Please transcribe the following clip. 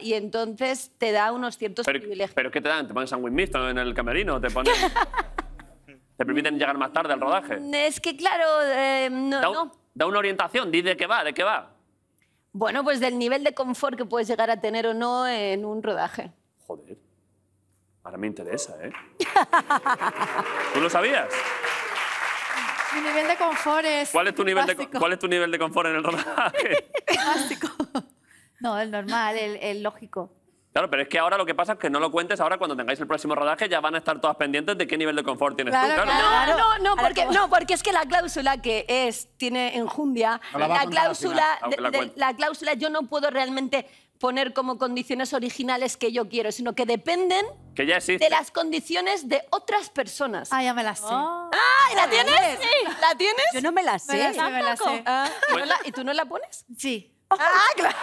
y entonces te da unos ciertos privilegios. ¿Pero qué te dan? ¿Te ponen sandwich en el camerino? ¿Te ponen... ¿Te permiten llegar más tarde al rodaje? Mm, es que, claro, eh, no, da, una orientación, di de qué va, de qué va. Bueno, pues del nivel de confort que puedes llegar a tener o no en un rodaje. Joder, ahora me interesa, ¿eh? ¿Tú lo sabías? Mi nivel de confort es. ¿Cuál es tu, nivel de, ¿cuál es tu nivel de confort en el rodaje? No, el normal, el, lógico. Claro, pero es que ahora lo que pasa es que no lo cuentes ahora cuando tengáis el próximo rodaje, ya van a estar todas pendientes de qué nivel de confort tienes claro, tú, no, no, no, porque, no, porque es que la cláusula que es, tiene enjundia, la, cláusula, de, la, cláusula yo no puedo realmente poner como condiciones originales que yo quiero, sino que dependen que ya de las condiciones de otras personas. Ah, ya me las sé. Ah, ¿La ah, tienes? Sí. ¿La tienes? Yo no me las sé. me sé. Ah, ¿Y tú no la pones? Sí. ¡Ah, claro!